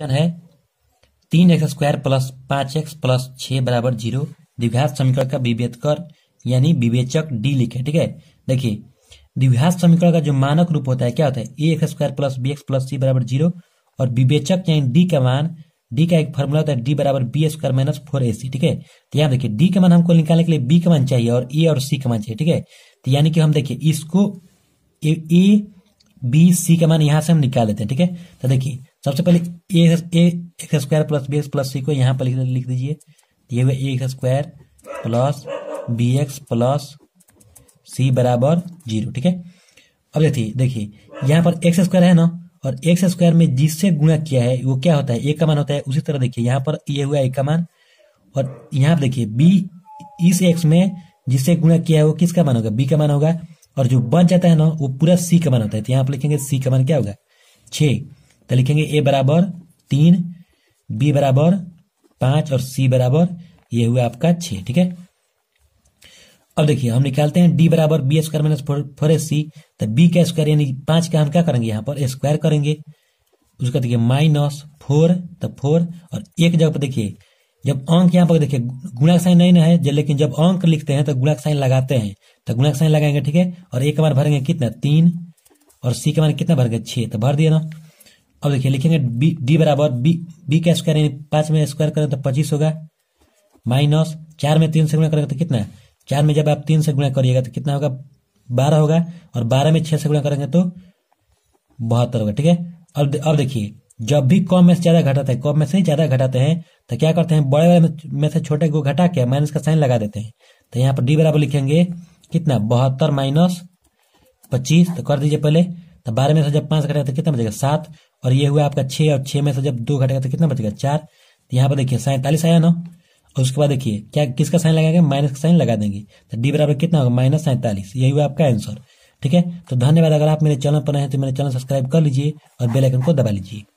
question है तीन X square plus पांच एक्स प्लस छ बराबर जीरो द्विघात समीकरण का विवेचकर यानी विवेचक डी लिखे ठीक है देखिए द्विघात समीकरण का जो मानक रूप होता है क्या होता है A X square plus B X plus C बराबर जीरो और विवेचक यानी डी का मान डी का एक फॉर्मूला होता है डी बराबर B square minus four A C ठीक है तो यहाँ देखिए डी का मान हमको निकालने के लिए बी का मान चाहिए और ए और सी का मान चाहिए ठीक है तो यानी कि हम देखिए इसको ए बी सी का मान यहां से हम निकाल लेते हैं ठीक है तो देखिए सबसे पहले X square plus B X plus C को यहाँ पर लिख लिख दीजिए ये हुआ X square plus B X plus C बराबर जीरो ठीक है अब देखिए देखिए यहाँ पर एक्स स्क्वायर है ना और एक्स स्क्वायर में जिससे गुणा किया है वो क्या होता है एक का मान होता है उसी तरह देखिए यहाँ पर ये हुआ एक का मान और यहाँ पर देखिए बी इस एक्स में जिससे गुणा किया है वो किसका मान होगा बी का मान होगा और जो बच जाता है ना वो पूरा सी का मान होता है तो यहाँ पर लिखेंगे सी का मान क्या होगा छः तो लिखेंगे ए बराबर तीन बी बराबर पांच और सी बराबर ये हुआ आपका छ ठीक है अब देखिए हम निकालते हैं डी बराबर B square minus four S C तो बी का स्क्वायर यानी पांच का हम क्या करेंगे यहाँ पर स्क्वायर करेंगे उसका देखिए माइनस फोर तो फोर और एक जगह पर देखिए जब अंक यहाँ पर देखिए गुणा साइन नहीं ना है लेकिन जब अंक लिखते हैं तो गुणा साइन लगाते हैं तो गुणा का साइन लगाएंगे ठीक है और एक के बार भरेंगे कितना तीन और सी के मान कितना भरेंगे छह तो भर दिया ना अब देखिए लिखेंगे बी डी बराबर बी बी का स्क्वायर यानी पांच में स्क्वायर करें तो पच्चीस होगा माइनस चार में तीन से गुणा करेंगे तो कितना चार में जब आप तीन से गुणा करिएगा तो कितना होगा बारह होगा और बारह में छह से गुणा करेंगे तो बहत्तर होगा ठीक है अब अब देखिए जब भी कम में से ज्यादा घटाते हैं कम में से ही ज्यादा घटाते हैं तो क्या करते हैं बड़े वाले में से छोटे को घटा के माइनस का साइन लगा देते हैं तो यहाँ पर डी बराबर लिखेंगे कितना बहत्तर माइनस पच्चीस तो कर दीजिए पहले तो बारह में से जब पांच घटेगा तो कितना बचेगा सात और ये हुआ आपका छह और छह में से जब दो घटेगा तो कितना बचेगा चार तो यहाँ पर देखिए सैंतालीस आया ना और उसके बाद देखिए क्या किसका साइन लगाएंगे माइनस का साइन लगा देंगे तो डी बराबर कितना होगा माइनस सैंतालीस यही हुआ आपका आंसर ठीक है तो धन्यवाद अगर आप मेरे चैनल पर हैं तो मेरे चैनल सब्सक्राइब कर लीजिए और बेलाइकन को दबा लीजिए